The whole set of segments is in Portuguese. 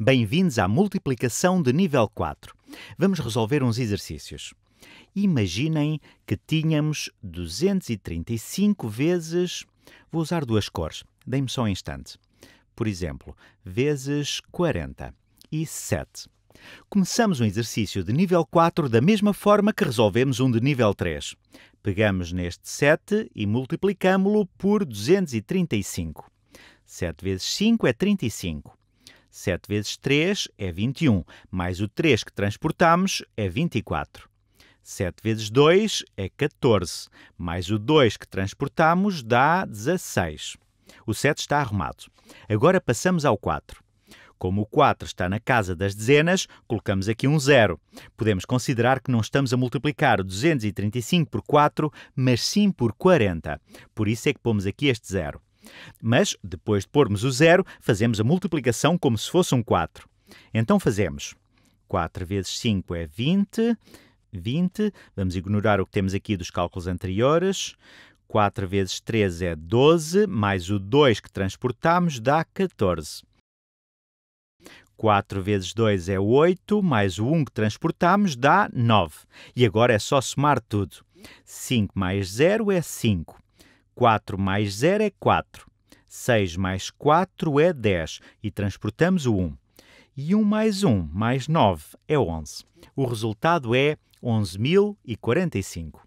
Bem-vindos à multiplicação de nível 4. Vamos resolver uns exercícios. Imaginem que tínhamos 235 vezes. Vou usar duas cores, deem-me só um instante. Por exemplo, vezes 40 e 7. Começamos um exercício de nível 4 da mesma forma que resolvemos um de nível 3. Pegamos neste 7 e multiplicámo-lo por 235. 7 vezes 5 é 35. 7 vezes 3 é 21, mais o 3 que transportamos é 24. 7 vezes 2 é 14, mais o 2 que transportamos dá 16. O 7 está arrumado. Agora passamos ao 4. Como o 4 está na casa das dezenas, colocamos aqui um zero. Podemos considerar que não estamos a multiplicar o 235 por 4, mas sim por 40. Por isso é que pomos aqui este zero. Mas, depois de pormos o zero, fazemos a multiplicação como se fosse um 4. Então fazemos 4 vezes 5 é 20. 20. Vamos ignorar o que temos aqui dos cálculos anteriores. 4 vezes 3 é 12, mais o 2 que transportamos dá 14. 4 vezes 2 é 8, mais o 1 que transportamos dá 9. E agora é só somar tudo. 5 mais 0 é 5. 4 mais 0 é 4. 6 mais 4 é 10 e transportamos o 1. E 1 mais 1 mais 9 é 11. O resultado é 11.045.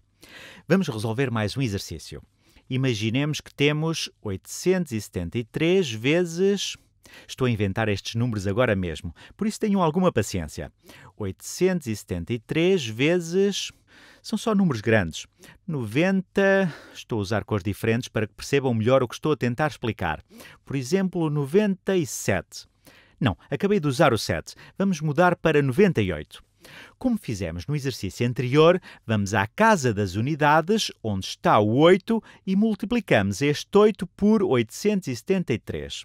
Vamos resolver mais um exercício. Imaginemos que temos 873 vezes. Estou a inventar estes números agora mesmo, por isso tenham alguma paciência. 873 vezes são só números grandes. 90. Estou a usar cores diferentes para que percebam melhor o que estou a tentar explicar. Por exemplo, 97. Não, acabei de usar o 7. Vamos mudar para 98. Como fizemos no exercício anterior, vamos à casa das unidades, onde está o 8, e multiplicamos este 8 por 873.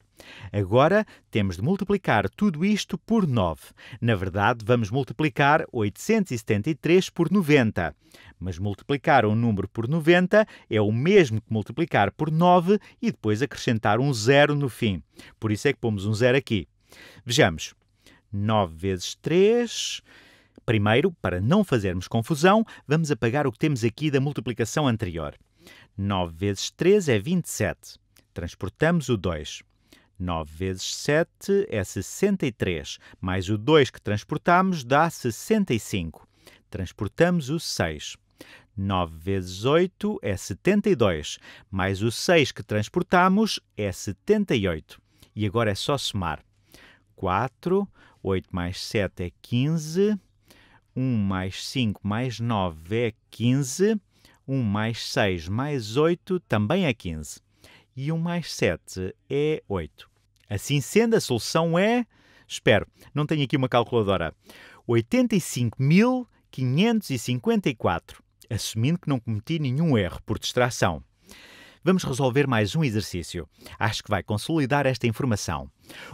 Agora temos de multiplicar tudo isto por 9. Na verdade, vamos multiplicar 873 por 90. Mas multiplicar um número por 90 é o mesmo que multiplicar por 9 e depois acrescentar um zero no fim. Por isso é que pomos um zero aqui. Vejamos. 9 vezes 3. Primeiro, para não fazermos confusão, vamos apagar o que temos aqui da multiplicação anterior. 9 vezes 3 é 27. Transportamos o 2. 9 vezes 7 é 63, mais o 2 que transportamos dá 65. Transportamos o 6. 9 vezes 8 é 72, mais o 6 que transportamos é 78. E agora é só somar. 4, 8 mais 7 é 15, 1 mais 5 mais 9 é 15, 1 mais 6 mais 8 também é 15 e 1 mais 7 é 8. Assim sendo, a solução é. Espero, não tenho aqui uma calculadora. 85.554, assumindo que não cometi nenhum erro por distração. Vamos resolver mais um exercício. Acho que vai consolidar esta informação.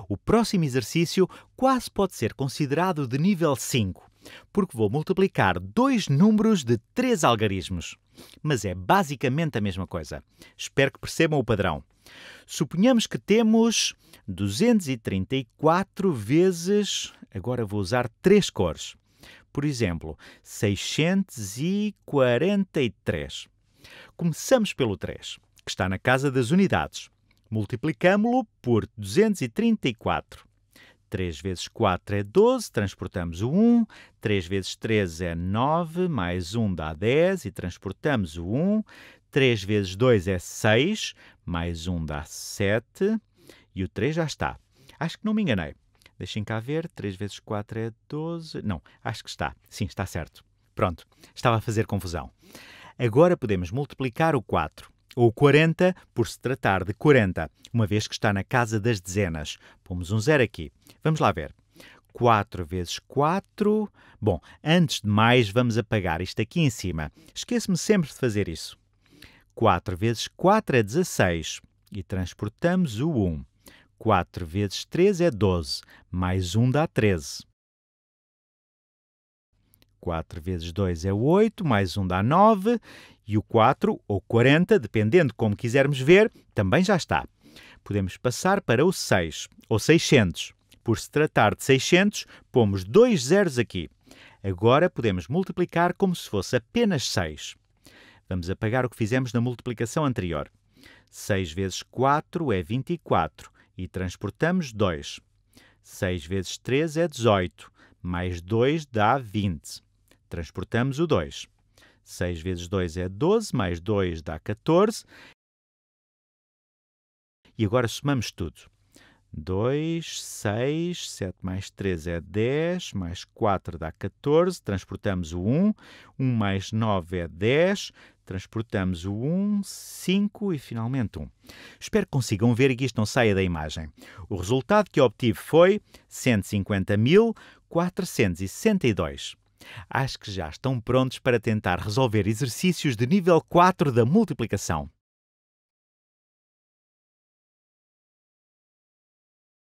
O próximo exercício quase pode ser considerado de nível 5, porque vou multiplicar dois números de três algarismos. Mas é basicamente a mesma coisa. Espero que percebam o padrão. Suponhamos que temos 234 vezes, agora vou usar três cores. Por exemplo, 643. Começamos pelo 3, que está na casa das unidades. multiplicamos lo por 234. 3 vezes 4 é 12, transportamos o 1. 3 vezes 3 é 9, mais 1 dá 10 e transportamos o 1. 3 vezes 2 é 6, mais 1 dá 7, e o 3 já está. Acho que não me enganei. Deixem cá ver, 3 vezes 4 é 12. Não, acho que está. Sim, está certo. Pronto, estava a fazer confusão. Agora podemos multiplicar o 4, ou 40, por se tratar de 40, uma vez que está na casa das dezenas. Pomos um zero aqui. Vamos lá ver. 4 vezes 4. Bom, antes de mais, vamos apagar isto aqui em cima. Esqueço-me sempre de fazer isso. 4 vezes 4 é 16 e transportamos o 1. 4 vezes 3 é 12, mais 1 dá 13. 4 vezes 2 é 8, mais 1 dá 9, e o 4 ou 40, dependendo como quisermos ver, também já está. Podemos passar para o 6, ou 600. Por se tratar de 600, pomos dois zeros aqui. Agora podemos multiplicar como se fosse apenas 6. Vamos apagar o que fizemos na multiplicação anterior. 6 vezes 4 é 24 e transportamos 2. 6 vezes 3 é 18, mais 2 dá 20. Transportamos o 2. 6 vezes 2 é 12, mais 2 dá 14. E agora somamos tudo. 2, 6, 7 mais 3 é 10, mais 4 dá 14, transportamos o 1, 1 mais 9 é 10, Transportamos o 1, 5 e finalmente 1. Espero que consigam ver e que isto não saia da imagem. O resultado que obtive foi 150.462. Acho que já estão prontos para tentar resolver exercícios de nível 4 da multiplicação.